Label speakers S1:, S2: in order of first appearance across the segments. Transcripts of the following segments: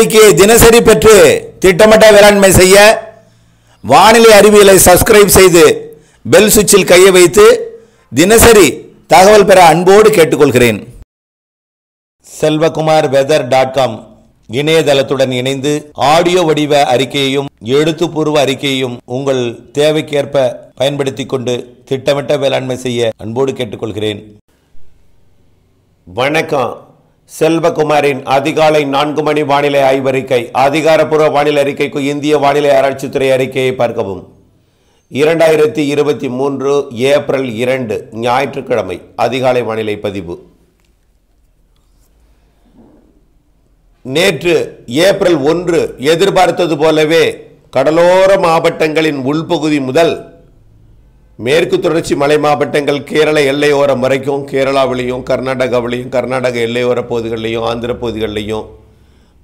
S1: நம்பிக்கையை தினசரி பெற்று திட்டமிட்ட வேளாண்மை செய்ய வானிலை அறிவியலை சப்ஸ்கிரைப் செய்து பெல் சுவிட்சில் கையை வைத்து தினசரி தகவல் பெற அன்போடு கேட்டுக்கொள்கிறேன் செல்வகுமார் வெதர் டாட் காம் இணையதளத்துடன் இணைந்து ஆடியோ வடிவ அறிக்கையையும் எழுத்துப்பூர்வ அறிக்கையையும் உங்கள் தேவைக்கேற்ப பயன்படுத்தி கொண்டு திட்டமிட்ட வேளாண்மை செய்ய அன்போடு கேட்டுக்கொள்கிறேன் வணக்கம் செல்வகுமாரின் அதிகாலை நான்கு மணி வானிலை ஆய்வறிக்கை அதிகாரப்பூர்வ வானிலை அறிக்கைக்கு இந்திய வானிலை ஆராய்ச்சித்துறை அறிக்கையை பார்க்கவும் இரண்டாயிரத்தி இருபத்தி மூன்று ஏப்ரல் இரண்டு ஞாயிற்றுக்கிழமை அதிகாலை வானிலை பதிவு நேற்று ஏப்ரல் ஒன்று எதிர்பார்த்தது போலவே கடலோர மாவட்டங்களின் உள்பகுதி முதல் மேற்கு தொடர்ச்சி மலை மாவட்டங்கள் கேரள எல்லையோரம் வரைக்கும் கேரளாவிலையும் கர்நாடகாவிலையும் கர்நாடக எல்லையோர பகுதிகளிலையும் ஆந்திர பகுதிகளிலையும்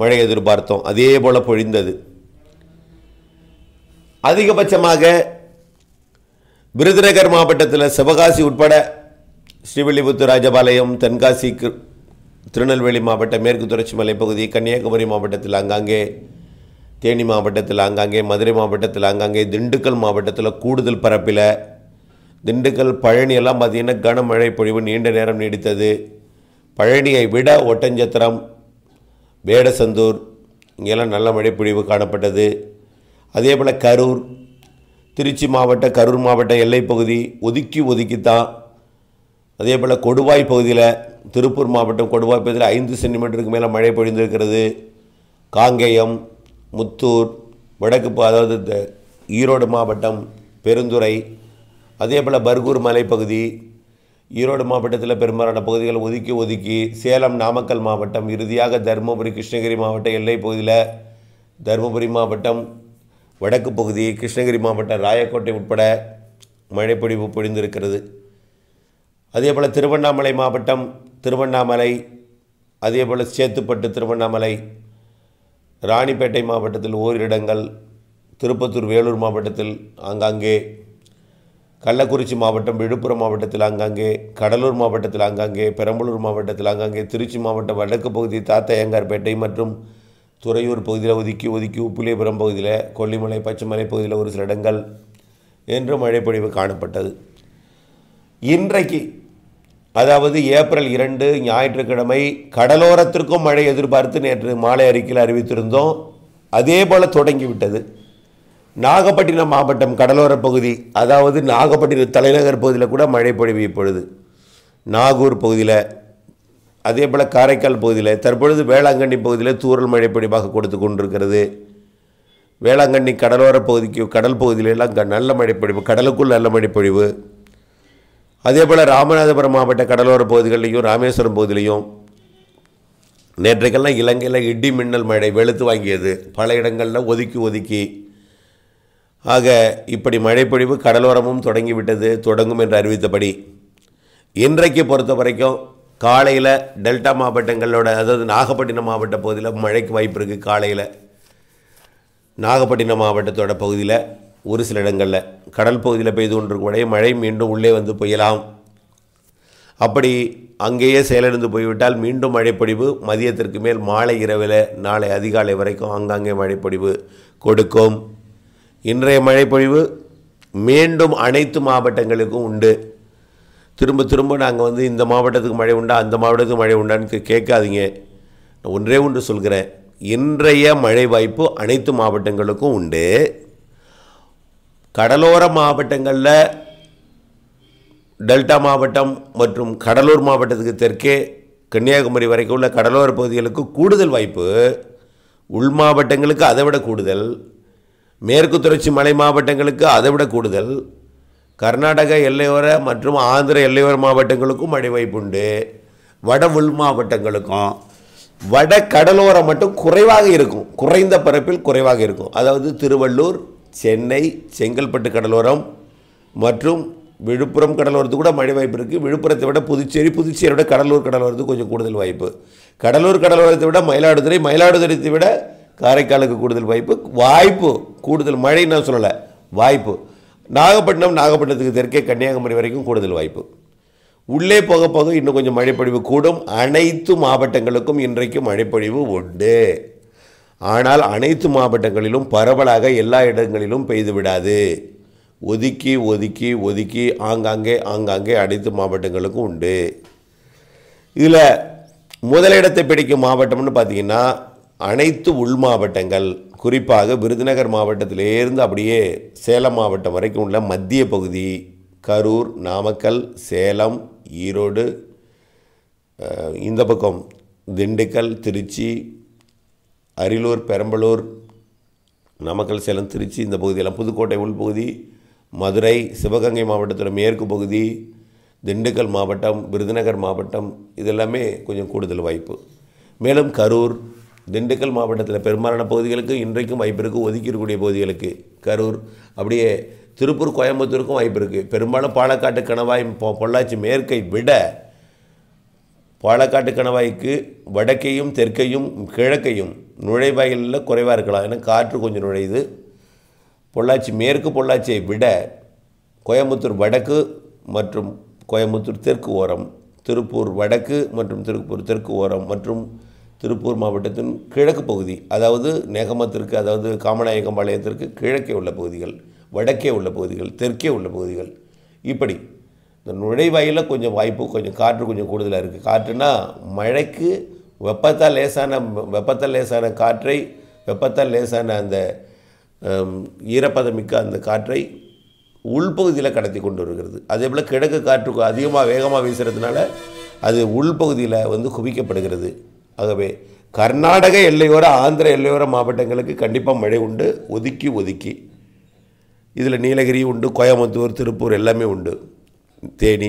S1: மழை எதிர்பார்த்தோம் அதே போல் பொழிந்தது அதிகபட்சமாக விருதுநகர் மாவட்டத்தில் சிவகாசி உட்பட ஸ்ரீவில்லிபுத்து ராஜபாளையம் தென்காசி திருநெல்வேலி மாவட்டம் மேற்கு தொடர்ச்சி மலைப்பகுதி கன்னியாகுமரி மாவட்டத்தில் அங்காங்கே தேனி மாவட்டத்தில் அங்காங்கே மதுரை மாவட்டத்தில் அங்காங்கே திண்டுக்கல் மாவட்டத்தில் கூடுதல் பரப்பில் திண்டுக்கல் பழனி எல்லாம் பார்த்திங்கன்னா கனமழை பொழிவு நீண்ட நேரம் நீடித்தது பழனியை விட ஒட்டஞ்சத்திரம் வேடசந்தூர் இங்கெல்லாம் நல்ல மழை பொழிவு காணப்பட்டது அதே போல் கரூர் திருச்சி மாவட்ட கரூர் மாவட்ட எல்லைப்பகுதி ஒதுக்கி ஒதுக்கித்தான் அதே போல் கொடுவாய் பகுதியில் திருப்பூர் மாவட்டம் கொடுவாய் பகுதியில் ஐந்து சென்டிமீட்டருக்கு மேலே மழை பொழிந்திருக்கிறது காங்கேயம் முத்தூர் வடக்கு அதாவது ஈரோடு மாவட்டம் பெருந்துறை அதே போல் பர்கூர் மலைப்பகுதி ஈரோடு மாவட்டத்தில் பெரும்பாலான பகுதிகள் ஒதுக்கி ஒதுக்கி சேலம் நாமக்கல் மாவட்டம் இறுதியாக தருமபுரி கிருஷ்ணகிரி மாவட்ட எல்லை பகுதியில் தருமபுரி மாவட்டம் வடக்கு பகுதி கிருஷ்ணகிரி மாவட்டம் ராயக்கோட்டை உட்பட மழைப்பொழிவு பொழிந்திருக்கிறது அதே போல் திருவண்ணாமலை மாவட்டம் திருவண்ணாமலை அதே போல் சேத்துப்பட்டு திருவண்ணாமலை ராணிப்பேட்டை மாவட்டத்தில் ஓரிடங்கள் திருப்பத்தூர் வேலூர் மாவட்டத்தில் ஆங்காங்கே கள்ளக்குறிச்சி மாவட்டம் விழுப்புரம் மாவட்டத்தில் ஆங்காங்கே கடலூர் மாவட்டத்தில் ஆங்காங்கே பெரம்பலூர் மாவட்டத்தில் ஆங்காங்கே திருச்சி மாவட்டம் வடக்கு பகுதி தாத்தையங்கார்பேட்டை மற்றும் துறையூர் பகுதியில் ஒதுக்கி ஒதுக்கி உப்புலியபுரம் பகுதியில் கொல்லிமலை பச்சைமலை பகுதியில் ஒரு சில இடங்கள் என்றும் மழைப்பொழிவு காணப்பட்டது இன்றைக்கு அதாவது ஏப்ரல் இரண்டு ஞாயிற்றுக்கிழமை கடலோரத்திற்கும் மழை எதிர்பார்த்து நேற்று மாலை அறிக்கையில் அறிவித்திருந்தோம் அதே போல் தொடங்கிவிட்டது நாகப்பட்டினம் மாவட்டம் கடலோர பகுதி அதாவது நாகப்பட்டினம் தலைநகர் பகுதியில் கூட மழை பொழிவு இப்பொழுது நாகூர் பகுதியில் அதே போல் காரைக்கால் பகுதியில் தற்பொழுது வேளாங்கண்ணி பகுதியில் தூரல் மழை பொழிவாக கொடுத்து கொண்டிருக்கிறது வேளாங்கண்ணி கடலோர பகுதிக்கு கடல் பகுதியிலெல்லாம் நல்ல மழைப்பொழிவு கடலுக்குள் நல்ல மழைப்பொழிவு அதே போல் ராமநாதபுரம் மாவட்ட கடலோர பகுதிகளிலையும் ராமேஸ்வரம் பகுதியிலையும் நேற்றைக்கெல்லாம் இலங்கையில் இடி மின்னல் மழை வெளுத்து வாங்கியது பல இடங்களில் ஒதுக்கி ஒதுக்கி ஆக இப்படி மழைப்பொழிவு கடலோரமும் தொடங்கிவிட்டது தொடங்கும் என்று அறிவித்தபடி இன்றைக்கு பொறுத்த வரைக்கும் காலையில் டெல்டா மாவட்டங்களோட அதாவது நாகப்பட்டினம் மாவட்ட பகுதியில் மழைக்கு வாய்ப்பு இருக்குது காலையில் நாகப்பட்டினம் மாவட்டத்தோட பகுதியில் ஒரு சில இடங்களில் கடல் பகுதியில் பெய்து கொண்டிருக்கக்கூடிய மழை மீண்டும் உள்ளே வந்து புயலாம் அப்படி அங்கேயே செயலிழந்து போய்விட்டால் மீண்டும் மழைப்பொழிவு மதியத்திற்கு மேல் மாலை இரவில் நாளை அதிகாலை வரைக்கும் ஆங்காங்கே மழைப்பொழிவு கொடுக்கும் இன்றைய மழைப்பொழிவு மீண்டும் அனைத்து மாவட்டங்களுக்கும் உண்டு திரும்ப திரும்ப நாங்கள் வந்து இந்த மாவட்டத்துக்கு மழை உண்டா அந்த மாவட்டத்துக்கு மழை உண்டான்னு கேட்காதீங்க நான் ஒன்றே ஒன்று சொல்கிறேன் இன்றைய மழை வாய்ப்பு அனைத்து மாவட்டங்களுக்கும் உண்டு கடலோர மாவட்டங்களில் டெல்டா மாவட்டம் மற்றும் கடலூர் மாவட்டத்துக்கு தெற்கே கன்னியாகுமரி வரைக்கும் உள்ள கடலோர பகுதிகளுக்கு கூடுதல் வாய்ப்பு உள் மாவட்டங்களுக்கு அதை விட கூடுதல் மேற்கு தொடர்ச்சி மலை மாவட்டங்களுக்கு அதை விட கூடுதல் கர்நாடக எல்லையோர மற்றும் ஆந்திர எல்லையோர மாவட்டங்களுக்கும் மழை வாய்ப்புண்டு வட உள் மாவட்டங்களுக்கும் வட கடலோரம் மட்டும் குறைவாக இருக்கும் குறைந்த பரப்பில் குறைவாக இருக்கும் அதாவது திருவள்ளூர் சென்னை செங்கல்பட்டு கடலோரம் மற்றும் விழுப்புரம் கடலோரத்து கூட மழை வாய்ப்பு இருக்குது விழுப்புரத்தை விட புதுச்சேரி புதுச்சேரியோட கடலூர் கடலோரத்துக்கு கொஞ்சம் கூடுதல் வாய்ப்பு கடலூர் கடலோரத்தை விட மயிலாடுதுறை மயிலாடுதுறையை விட காரைக்காலுக்கு கூடுதல் வாய்ப்பு வாய்ப்பு கூடுதல் மழைன்னு நான் சொல்லலை வாய்ப்பு நாகப்பட்டினம் நாகப்பட்டினத்துக்கு தெற்கே கன்னியாகுமரி வரைக்கும் கூடுதல் வாய்ப்பு உள்ளே போக போக இன்னும் கொஞ்சம் மழைப்பொழிவு கூடும் அனைத்து மாவட்டங்களுக்கும் இன்றைக்கு மழைப்பொழிவு உண்டு ஆனால் அனைத்து மாவட்டங்களிலும் பரவலாக எல்லா இடங்களிலும் பெய்து விடாது ஒதுக்கி ஒதுக்கி ஒதுக்கி ஆங்காங்கே ஆங்காங்கே அனைத்து மாவட்டங்களுக்கும் உண்டு இதில் முதலிடத்தை பிடிக்கும் மாவட்டம்னு பார்த்திங்கன்னா அனைத்து உள் மாவட்டங்கள் குறிப்பாக விருதுநகர் மாவட்டத்திலேருந்து அப்படியே சேலம் மாவட்டம் வரைக்கும் உள்ள மத்திய பகுதி கரூர் நாமக்கல் சேலம் ஈரோடு இந்த பக்கம் திண்டுக்கல் திருச்சி அரியலூர் பெரம்பலூர் நாமக்கல் சேலம் திருச்சி இந்த பகுதியெல்லாம் புதுக்கோட்டை உள்பகுதி மதுரை சிவகங்கை மாவட்டத்தில் மேற்கு பகுதி திண்டுக்கல் மாவட்டம் விருதுநகர் மாவட்டம் இதெல்லாமே கொஞ்சம் கூடுதல் வாய்ப்பு மேலும் கரூர் திண்டுக்கல் மாவட்டத்தில் பெரும்பாலான பகுதிகளுக்கு இன்றைக்கும் வாய்ப்பு இருக்குது ஒதுக்கி இருக்கக்கூடிய பகுதிகளுக்கு கரூர் அப்படியே திருப்பூர் கோயம்புத்தூருக்கும் வாய்ப்பு இருக்குது பெரும்பாலும் பாலக்காட்டு கணவாய் பொள்ளாச்சி மேற்கை விட பாலக்காட்டு கணவாய்க்கு வடக்கையும் தெற்கையும் கிழக்கையும் நுழைவாயிலில் குறைவாக இருக்கலாம் ஏன்னா காற்று கொஞ்சம் நுழையுது பொள்ளாச்சி மேற்கு பொள்ளாச்சியை விட கோயம்புத்தூர் வடக்கு மற்றும் கோயம்புத்தூர் தெற்கு ஓரம் திருப்பூர் வடக்கு மற்றும் திருப்பூர் தெற்கு ஓரம் மற்றும் திருப்பூர் மாவட்டத்தின் கிழக்கு பகுதி அதாவது நேகமத்திற்கு அதாவது காமநாயகம் பாளையத்திற்கு கிழக்கே உள்ள பகுதிகள் வடக்கே உள்ள பகுதிகள் தெற்கே உள்ள பகுதிகள் இப்படி இந்த நுழைவாயில் கொஞ்சம் வாய்ப்பு கொஞ்சம் காற்று கொஞ்சம் கூடுதலாக இருக்குது காற்றுனா மழைக்கு வெப்பத்தால் லேசான வெப்பத்தால் லேசான காற்றை வெப்பத்தால் லேசான அந்த ஈரப்பதமிக்க அந்த காற்றை உள்பகுதியில் கடத்தி கொண்டு வருகிறது அதே போல் கிழக்கு காற்று அதிகமாக வேகமாக வீசுகிறதுனால அது உள்பகுதியில் வந்து குவிக்கப்படுகிறது ஆகவே கர்நாடக எல்லையோர ஆந்திர எல்லையோர மாவட்டங்களுக்கு கண்டிப்பாக மழை உண்டு ஒதுக்கி ஒதுக்கி இதில் நீலகிரி உண்டு கோயம்புத்தூர் திருப்பூர் எல்லாமே உண்டு தேனி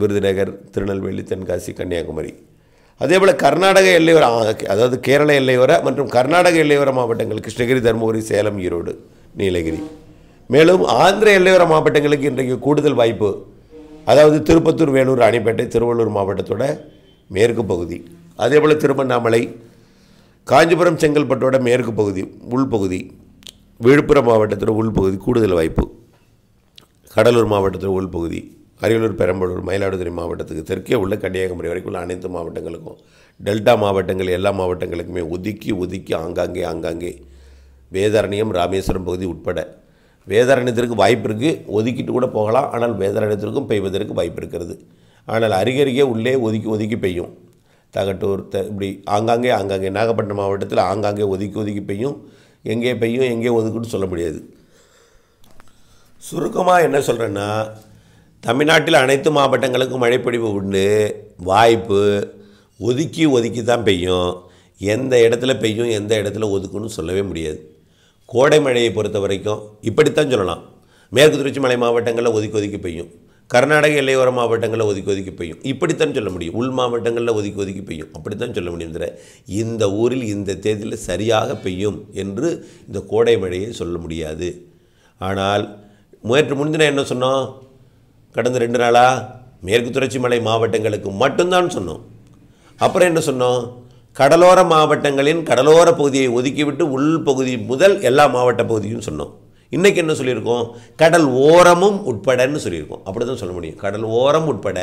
S1: விருதுநகர் திருநெல்வேலி தென்காசி கன்னியாகுமரி அதே போல் கர்நாடக எல்லையோர அதாவது கேரள எல்லையோர மற்றும் கர்நாடக எல்லையோர மாவட்டங்கள் கிருஷ்ணகிரி தருமபுரி சேலம் ஈரோடு நீலகிரி மேலும் ஆந்திர எல்லையோர மாவட்டங்களுக்கு இன்றைக்கு கூடுதல் வாய்ப்பு அதாவது திருப்பத்தூர் வேலூர் அணைப்பேட்டை திருவள்ளூர் மாவட்டத்தோட மேற்கு பகுதி அதே போல் திருவண்ணாமலை காஞ்சிபுரம் செங்கல்பட்டோட மேற்கு பகுதி உள்பகுதி விழுப்புரம் மாவட்டத்தில் உள்பகுதி கூடுதல் வாய்ப்பு கடலூர் மாவட்டத்தில் உள்பகுதி அரியலூர் பெரம்பலூர் மயிலாடுதுறை மாவட்டத்துக்கு தெற்கே உள்ள கன்னியாகுமரி வரைக்கும் உள்ள அனைத்து மாவட்டங்களுக்கும் டெல்டா மாவட்டங்கள் எல்லா மாவட்டங்களுக்குமே ஒதுக்கி ஒதுக்கி ஆங்காங்கே ஆங்காங்கே வேதாரண்யம் ராமேஸ்வரம் பகுதி உட்பட வேதாரண்யத்திற்கு வாய்ப்பு இருக்குது ஒதுக்கிட்டு கூட போகலாம் ஆனால் வேதாரண்யத்திற்கும் பெய்வதற்கு வாய்ப்பு இருக்கிறது ஆனால் அருகருகே உள்ளே ஒதுக்கி ஒதுக்கி பெய்யும் தகட்டூர் த இப்படி ஆங்காங்கே ஆங்காங்கே நாகப்பட்டினம் மாவட்டத்தில் ஆங்காங்கே ஒதுக்கி ஒதுக்கி பெய்யும் எங்கே பெய்யும் எங்கே ஒதுக்குன்னு சொல்ல முடியாது சுருக்கமாக என்ன சொல்கிறேன்னா தமிழ்நாட்டில் அனைத்து மாவட்டங்களுக்கும் மழைப்பொழிவு உண்டு வாய்ப்பு ஒதுக்கி ஒதுக்கி தான் பெய்யும் எந்த இடத்துல பெய்யும் எந்த இடத்துல ஒதுக்குன்னு சொல்லவே முடியாது கோடை மழையை பொறுத்த வரைக்கும் இப்படித்தான் சொல்லலாம் மேற்கு தொடர்ச்சி மலை மாவட்டங்களில் ஒதுக்கி ஒதுக்கி பெய்யும் கர்நாடக எல்லையோர மாவட்டங்களில் ஒதுக்கி ஒதுக்கி பெய்யும் இப்படித்தான் சொல்ல முடியும் உள் மாவட்டங்களில் ஒதுக்கி ஒதுக்கி பெய்யும் அப்படித்தான் சொல்ல முடியும் இந்த ஊரில் இந்த தேதியில் சரியாக பெய்யும் என்று இந்த கோடை மழையை சொல்ல முடியாது ஆனால் நேற்று முன்தினம் என்ன சொன்னோம் கடந்த ரெண்டு நாளாக மேற்கு தொடர்ச்சி மலை மாவட்டங்களுக்கு மட்டும்தான் சொன்னோம் அப்புறம் என்ன சொன்னோம் கடலோர மாவட்டங்களின் கடலோர பகுதியை ஒதுக்கிவிட்டு உள் பகுதி முதல் எல்லா மாவட்ட பகுதியும் சொன்னோம் இன்றைக்கி என்ன சொல்லியிருக்கோம் கடல் ஓரமும் உட்படன்னு சொல்லியிருக்கோம் அப்படி தான் சொல்ல முடியும் கடல் ஓரம் உட்பட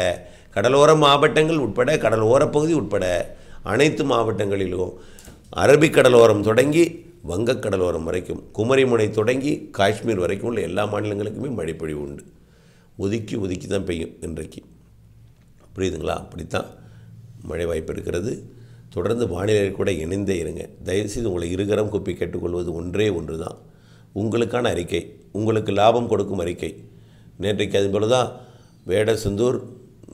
S1: கடலோர மாவட்டங்கள் உட்பட கடல் ஓரப்பகுதி உட்பட அனைத்து மாவட்டங்களிலும் அரபிக்கடலோரம் தொடங்கி வங்கக் கடலோரம் வரைக்கும் குமரிமுனை தொடங்கி காஷ்மீர் வரைக்கும் உள்ள எல்லா மாநிலங்களுக்குமே மழைப்பொழிவு உண்டு ஒதுக்கி ஒதுக்கி தான் பெய்யும் இன்றைக்கு புரியுதுங்களா அப்படித்தான் மழை வாய்ப்பு இருக்கிறது தொடர்ந்து வானிலை கூட இணைந்தே இருங்க தயவுசெய்து உங்களை இருகரம் குப்பி கேட்டுக்கொள்வது ஒன்றே ஒன்று தான் உங்களுக்கான அறிக்கை உங்களுக்கு லாபம் கொடுக்கும் அறிக்கை நேற்றைக்கு அதுபோல் தான் வேடசந்தூர்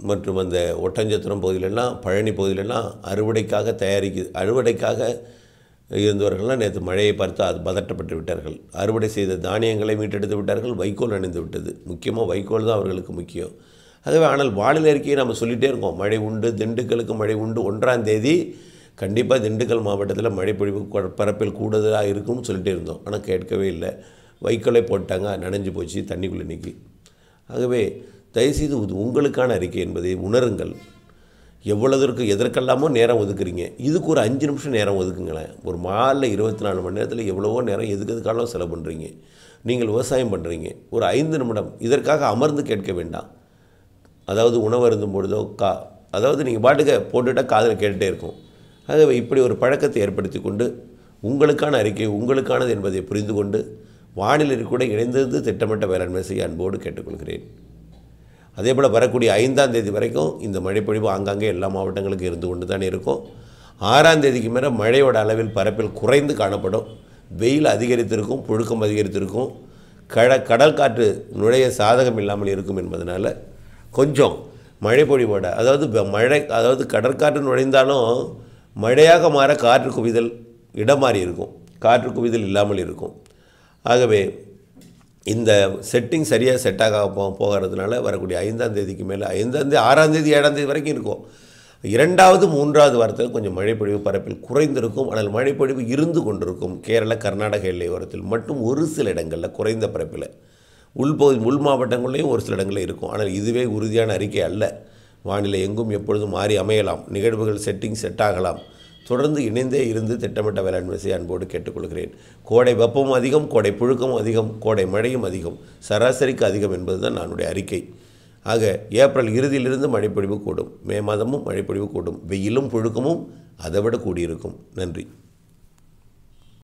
S1: மற்றும் அந்த ஒட்டஞ்சத்திரம் பகுதியிலெல்லாம் பழனி பகுதியிலெல்லாம் அறுவடைக்காக தயாரிக்கு அறுவடைக்காக இருந்தவர்கள்லாம் நேற்று மழையை பார்த்து அது பதட்டப்பட்டு விட்டார்கள் அறுவடை செய்த தானியங்களை மீட்டெடுத்து விட்டார்கள் வைக்கோல் அணிந்து விட்டது முக்கியமாக வைக்கோல் தான் அவர்களுக்கு முக்கியம் அதுவே ஆனால் வானிலை அறிக்கையை நம்ம சொல்லிகிட்டே இருக்கோம் மழை உண்டு திண்டுக்கலுக்கு மழை உண்டு ஒன்றாம் தேதி கண்டிப்பாக திண்டுக்கல் மாவட்டத்தில் மழைப்பொழிவு பரப்பில் கூடுதலாக இருக்கும்னு சொல்லிட்டு இருந்தோம் ஆனால் கேட்கவே இல்லை வைக்கோலை போட்டாங்க நனைஞ்சு போச்சு தண்ணிக்குள்ளே நிற்கி ஆகவே தயவுசெய்து இது உங்களுக்கான அறிக்கை என்பதை உணருங்கள் எவ்வளோதற்கு எதற்கெல்லாமோ நேரம் ஒதுக்குறீங்க இதுக்கு ஒரு அஞ்சு நிமிஷம் நேரம் ஒதுக்குங்களேன் ஒரு மாலில் இருபத்தி நாலு மணி நேரத்தில் எவ்வளவோ நேரம் எதுக்கு எதுக்காலும் செலவு பண்ணுறீங்க நீங்கள் விவசாயம் பண்ணுறீங்க ஒரு ஐந்து நிமிடம் இதற்காக அமர்ந்து கேட்க வேண்டாம் அதாவது உணவு அருந்தும் பொழுதோ கா அதாவது நீங்கள் பாட்டுக்க போட்டுட்டால் காதில் கேட்டுகிட்டே இருக்கும் அது இப்படி ஒரு பழக்கத்தை ஏற்படுத்தி கொண்டு உங்களுக்கான அறிக்கை உங்களுக்கானது என்பதை புரிந்து கொண்டு வானிலை கூட இணைந்திருந்து திட்டமிட்ட வேளாண்மை செய்ய அன்போடு கேட்டுக்கொள்கிறேன் அதே போல் வரக்கூடிய ஐந்தாம் தேதி வரைக்கும் இந்த மழைப்பொழிவு ஆங்காங்கே எல்லா மாவட்டங்களுக்கும் இருந்து கொண்டு தான் இருக்கும் ஆறாம் தேதிக்கு மேலே மழையோட அளவில் பரப்பில் குறைந்து காணப்படும் வெயில் அதிகரித்திருக்கும் புழுக்கம் அதிகரித்திருக்கும் கட கடல் காற்று நுழைய சாதகம் இல்லாமல் இருக்கும் என்பதனால் கொஞ்சம் மழை பொழிவோட அதாவது மழை அதாவது கடற்காற்று நுழைந்தாலும் மழையாக மாற காற்று குவிதல் இடம் மாறி இருக்கும் காற்று குவிதல் இல்லாமல் இருக்கும் ஆகவே இந்த செட்டிங் சரியாக செட் ஆக போ போகிறதுனால வரக்கூடிய ஐந்தாம் தேதிக்கு மேலே ஐந்தாம் தேதி ஆறாம் தேதி ஏழாம் தேதி வரைக்கும் இருக்கும் இரண்டாவது மூன்றாவது வாரத்தில் கொஞ்சம் மழைப்பொழிவு பரப்பில் குறைந்திருக்கும் ஆனால் மழைப்பொழிவு இருந்து கொண்டிருக்கும் கேரள கர்நாடக எல்லையோரத்தில் மட்டும் ஒரு சில இடங்களில் குறைந்த பரப்பில் உள்பகுதி உள் மாவட்டங்கள்லேயும் ஒரு சில இடங்களில் இருக்கும் ஆனால் இதுவே உறுதியான அறிக்கை அல்ல வானிலை எங்கும் எப்பொழுதும் மாறி அமையலாம் நிகழ்வுகள் செட்டிங் செட் ஆகலாம் தொடர்ந்து இணைந்தே இருந்து திட்டமிட்ட வேளாண் விசை அன்போடு கேட்டுக்கொள்கிறேன் கோடை வெப்பமும் அதிகம் கோடை புழுக்கமும் அதிகம் கோடை மழையும் அதிகம் சராசரிக்கு அதிகம் என்பது தான் என்னுடைய அறிக்கை ஆக ஏப்ரல் இறுதியிலிருந்து மழைப்பொழிவு கூடும் மே மாதமும் மழைப்பொழிவு கூடும் வெயிலும் புழுக்கமும் அதைவிட கூடியிருக்கும் நன்றி